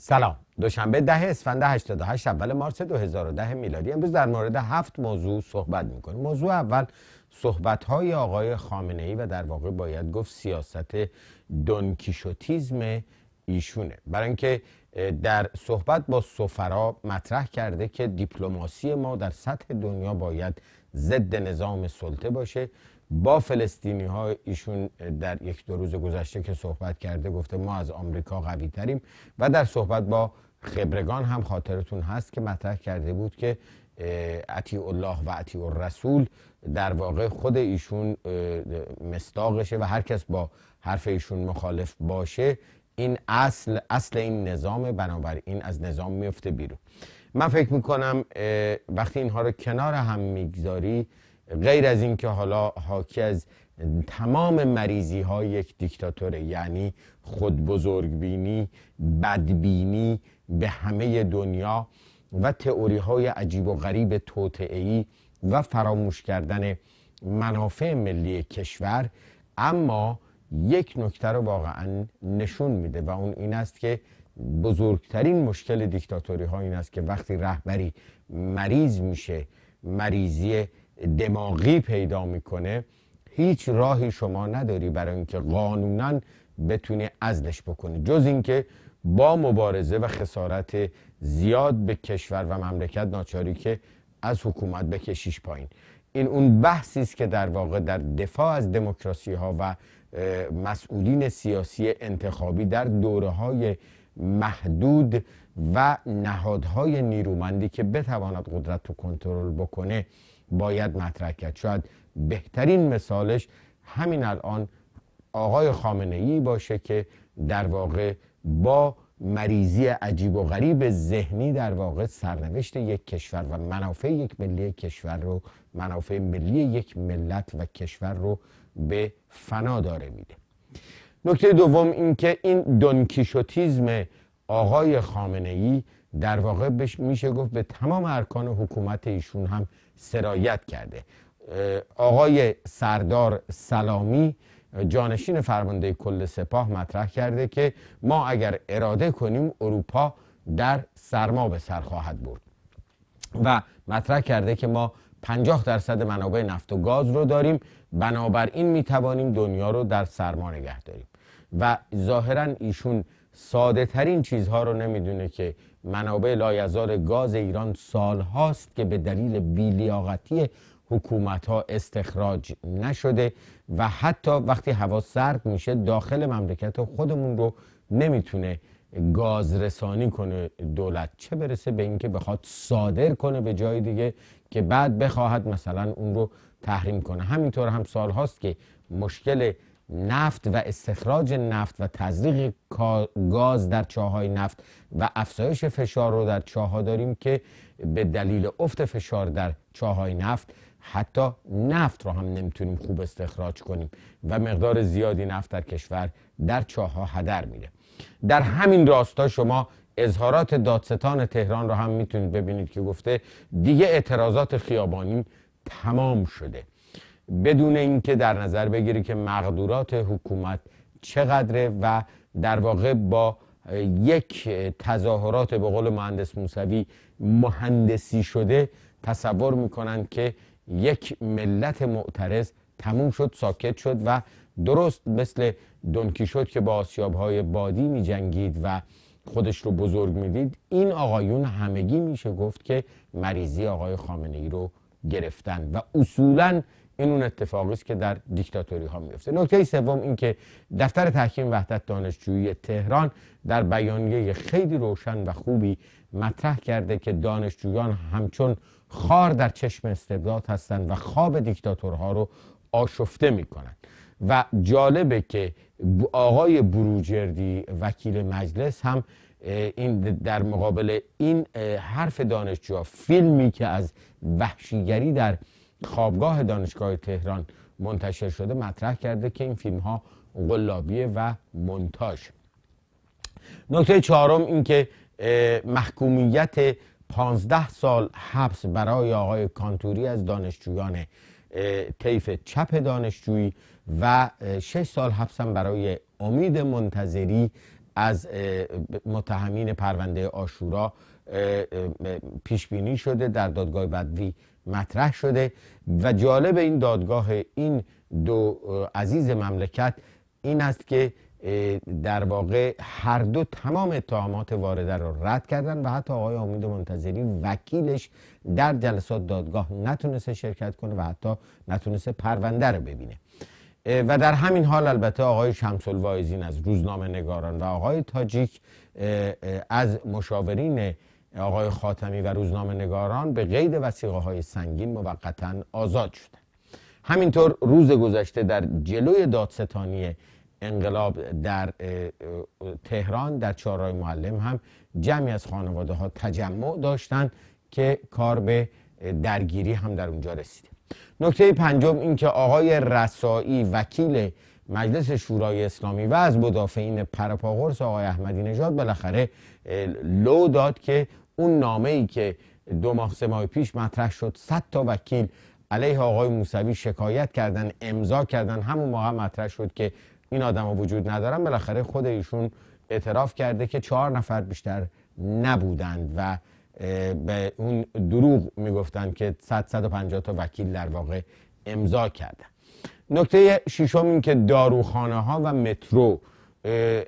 سلام دوشنبه ده اسفند 88 اول مارس 2010 میلادی امروز در مورد هفت موضوع صحبت میکنیم موضوع اول صحبت های آقای خامنه ای و در واقع باید گفت سیاست دونکیشوتیزم ایشونه برای اینکه در صحبت با سفرا مطرح کرده که دیپلماسی ما در سطح دنیا باید ضد نظام سلطه باشه با فلسطینی ها ایشون در یک دو روز گذشته که صحبت کرده گفته ما از آمریکا قوی تریم و در صحبت با خبرگان هم خاطرتون هست که مطرح کرده بود که عطی الله و اطیع الرسول در واقع خود ایشون مستاقشه و هر کس با حرف ایشون مخالف باشه این اصل اصل این نظام بنابراین از نظام میفته بیرون من فکر میکنم وقتی اینها رو کنار هم میگذاری غیر از اینکه حالا حاکی از تمام مریضی های یک دیکتاتوره یعنی خود بزرگبینی بدبینی به همه دنیا و تئوری های عجیب و غریب توطعه و فراموش کردن منافع ملی کشور اما یک نکته رو واقعا نشون میده و اون این است که بزرگترین مشکل دیکتاتوری ها این است که وقتی رهبری مریض میشه مریضی دماغی پیدا میکنه هیچ راهی شما نداری برای اینکه قانونا بتونی ازلش بکنی جز اینکه با مبارزه و خسارت زیاد به کشور و مملکت ناچاری که از حکومت بکشیش پایین این اون بحثی است که در واقع در دفاع از دموکراسی ها و مسئولین سیاسی انتخابی در دوره های محدود و نهادهای نیرومندی که بتواند قدرت رو کنترل بکنه باید مطرح کرد شاید بهترین مثالش همین الان آقای خامنه ای باشه که در واقع با مریضی عجیب و غریب ذهنی در واقع سرنوشت یک کشور و منافع یک ملی کشور رو منافع ملی یک ملت و کشور رو به فنا داره میده نکته دوم اینکه این دونکیشوتیزم آقای خامنه ای در واقع میشه گفت به تمام ارکان حکومت ایشون هم سرایت کرده آقای سردار سلامی جانشین فرمانده کل سپاه مطرح کرده که ما اگر اراده کنیم اروپا در سرما به سر خواهد برد و مطرح کرده که ما 50 درصد منابع نفت و گاز رو داریم بنابراین می توانیم دنیا رو در سرما نگه داریم و ظاهرا ایشون ساده ترین چیزها رو نمیدونه که منابع لایزار گاز ایران سال هاست که به دلیل بیلیاقتی حکومت ها استخراج نشده و حتی وقتی هوا سرد میشه داخل مملکت خودمون رو نمیتونه گاز رسانی کنه دولت چه برسه به اینکه بخواد صادر کنه به جای دیگه که بعد بخواهد مثلا اون رو تحریم کنه همینطور هم سال هاست که مشکل نفت و استخراج نفت و تزریق گاز در چاهای نفت و افزایش فشار رو در ها داریم که به دلیل افت فشار در چاهای نفت حتی نفت رو هم نمیتونیم خوب استخراج کنیم و مقدار زیادی نفت در کشور در ها هدر میره در همین راستا شما اظهارات دادستان تهران رو هم میتونید ببینید که گفته دیگه اعتراضات خیابانی تمام شده بدون اینکه در نظر بگیری که مقدورات حکومت چقدره و در واقع با یک تظاهرات به قول مهندس موسوی مهندسی شده تصور میکنند که یک ملت معترض تموم شد ساکت شد و درست مثل دنکی شد که با آسیاب های بادی می جنگید و خودش رو بزرگ میدید این آقایون همگی میشه گفت که مریضی آقای خامنه ای رو گرفتن و اصولا این اون اتفاقی است که در دیکتاتوری ها میفته نکته سوم این که دفتر تحکیم وحدت دانشجویی تهران در بیانیه خیلی روشن و خوبی مطرح کرده که دانشجویان همچون خار در چشم استبداد هستند و خواب دیکتاتورها رو آشفته میکنند و جالبه که آقای بروجردی وکیل مجلس هم این در مقابل این حرف دانشجو فیلمی که از وحشیگری در خوابگاه دانشگاه تهران منتشر شده مطرح کرده که این فیلم ها غلابیه و منتاج نکته چهارم اینکه محکومیت 15 سال حبس برای آقای کانتوری از دانشجویان طیف چپ دانشجویی و 6 سال حبس هم برای امید منتظری از متهمین پرونده آشورا پیش بینی شده در دادگاه بدوی مطرح شده و جالب این دادگاه این دو عزیز مملکت این است که در واقع هر دو تمام اتهامات وارده را رد کردن و حتی آقای امید منتظری وکیلش در جلسات دادگاه نتونسته شرکت کنه و حتی نتونسته پرونده رو ببینه و در همین حال البته آقای شمس الوایزین از روزنامه نگاران و آقای تاجیک از مشاورین آقای خاتمی و روزنامه نگاران به قید وسیقه های سنگین موقتا آزاد شدند همینطور روز گذشته در جلوی دادستانی انقلاب در تهران در چهارراه معلم هم جمعی از خانواده ها تجمع داشتند که کار به درگیری هم در اونجا رسیده نکته پنجم اینکه آقای رسایی وکیل مجلس شورای اسلامی و از مدافعین پرپاقرس آقای احمدی نژاد بالاخره لو داد که اون نامه ای که دو ماه سه ماه پیش مطرح شد 100 تا وکیل علیه آقای موسوی شکایت کردن امضا کردن همون موقع مطرح شد که این آدم ها وجود ندارن بالاخره خود ایشون اعتراف کرده که چهار نفر بیشتر نبودند و به اون دروغ میگفتند که 100 150 تا وکیل در واقع امضا کردن نکته ششم این که داروخانه ها و مترو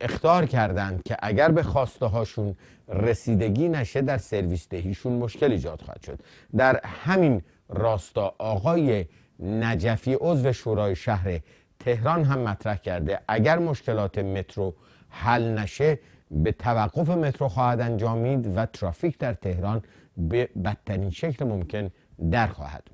اختار کردند که اگر به خواسته هاشون رسیدگی نشه در سرویس دهیشون مشکل ایجاد خواهد شد در همین راستا آقای نجفی عضو شورای شهر تهران هم مطرح کرده اگر مشکلات مترو حل نشه به توقف مترو خواهد انجامید و ترافیک در تهران به بدترین شکل ممکن در خواهد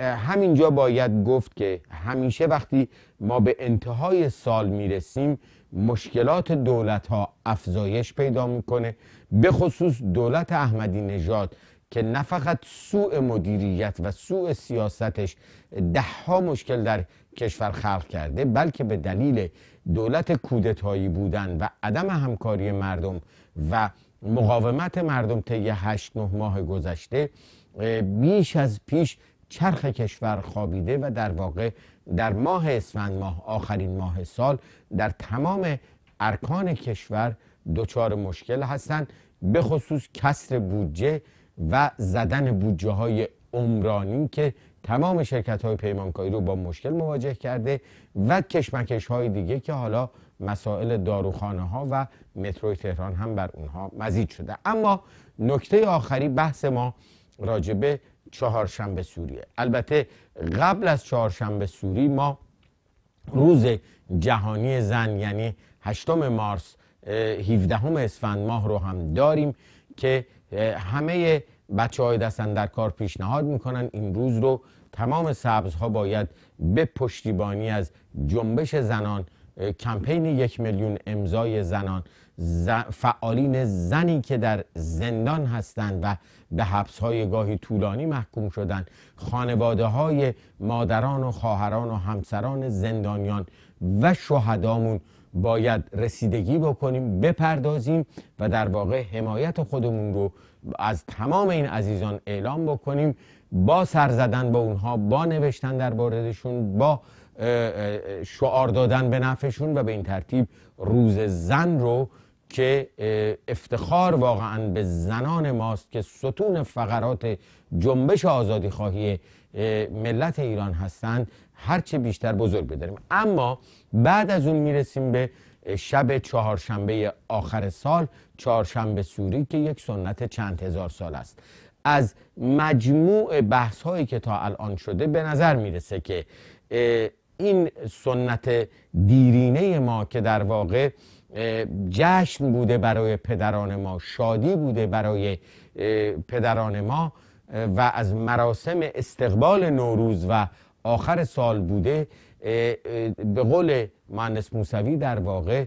همینجا باید گفت که همیشه وقتی ما به انتهای سال میرسیم مشکلات دولت ها افزایش پیدا میکنه به خصوص دولت احمدی نژاد که نه فقط سوء مدیریت و سوء سیاستش ده ها مشکل در کشور خلق کرده بلکه به دلیل دولت کودتایی بودن و عدم همکاری مردم و مقاومت مردم طی 8 9 ماه گذشته بیش از پیش چرخ کشور خوابیده و در واقع در ماه اسفند ماه آخرین ماه سال در تمام ارکان کشور دچار مشکل هستند به خصوص کسر بودجه و زدن بودجه های عمرانی که تمام شرکت های پیمانکاری رو با مشکل مواجه کرده و کشمکش های دیگه که حالا مسائل داروخانه ها و متروی تهران هم بر اونها مزید شده اما نکته آخری بحث ما راجبه چهارشنبه سوریه البته قبل از چهارشنبه سوری ما روز جهانی زن یعنی 8 مارس 17 اسفند ماه رو هم داریم که همه بچه های دستن در کار پیشنهاد میکنن این روز رو تمام سبزها باید به پشتیبانی از جنبش زنان کمپین یک میلیون امضای زنان فعالین زنی که در زندان هستند و به حبس های گاهی طولانی محکوم شدند خانواده های مادران و خواهران و همسران زندانیان و شهدامون باید رسیدگی بکنیم بپردازیم و در واقع حمایت خودمون رو از تمام این عزیزان اعلام بکنیم با سر زدن با اونها با نوشتن در باردشون با شعار دادن به نفعشون و به این ترتیب روز زن رو که افتخار واقعا به زنان ماست که ستون فقرات جنبش آزادی خواهی ملت ایران هستند هرچه بیشتر بزرگ بداریم اما بعد از اون میرسیم به شب چهارشنبه آخر سال چهارشنبه سوری که یک سنت چند هزار سال است از مجموع بحث هایی که تا الان شده به نظر میرسه که این سنت دیرینه ما که در واقع جشن بوده برای پدران ما شادی بوده برای پدران ما و از مراسم استقبال نوروز و آخر سال بوده به قول مهندس موسوی در واقع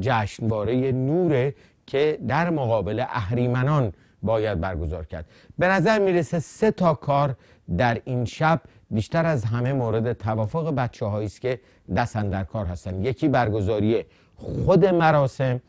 جشنواره نوره که در مقابل اهریمنان باید برگزار کرد به نظر میرسه سه تا کار در این شب بیشتر از همه مورد توافق بچه است که دست در کار هستن یکی برگزاری خود مراسم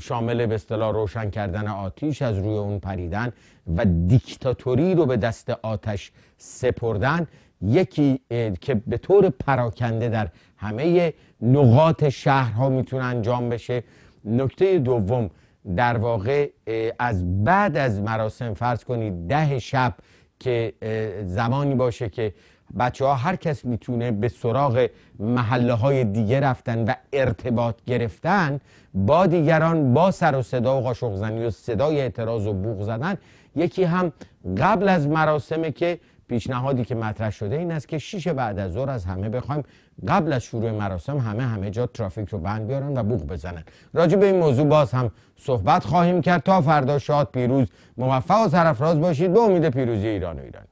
شامل به اصطلاح روشن کردن آتیش از روی اون پریدن و دیکتاتوری رو به دست آتش سپردن یکی که به طور پراکنده در همه نقاط شهرها میتونه انجام بشه نکته دوم در واقع از بعد از مراسم فرض کنید ده شب که زمانی باشه که بچه ها هر کس میتونه به سراغ محله های دیگه رفتن و ارتباط گرفتن با دیگران با سر و صدا و قاشق زنی و صدای اعتراض و بوغ زدن یکی هم قبل از مراسمه که پیشنهادی که مطرح شده این است که شیش بعد از ظهر از همه بخوایم قبل از شروع مراسم همه همه جا ترافیک رو بند بیارن و بوغ بزنن راجع به این موضوع باز هم صحبت خواهیم کرد تا فردا شاد پیروز موفق و سرفراز باشید به امید پیروزی ایران و ایران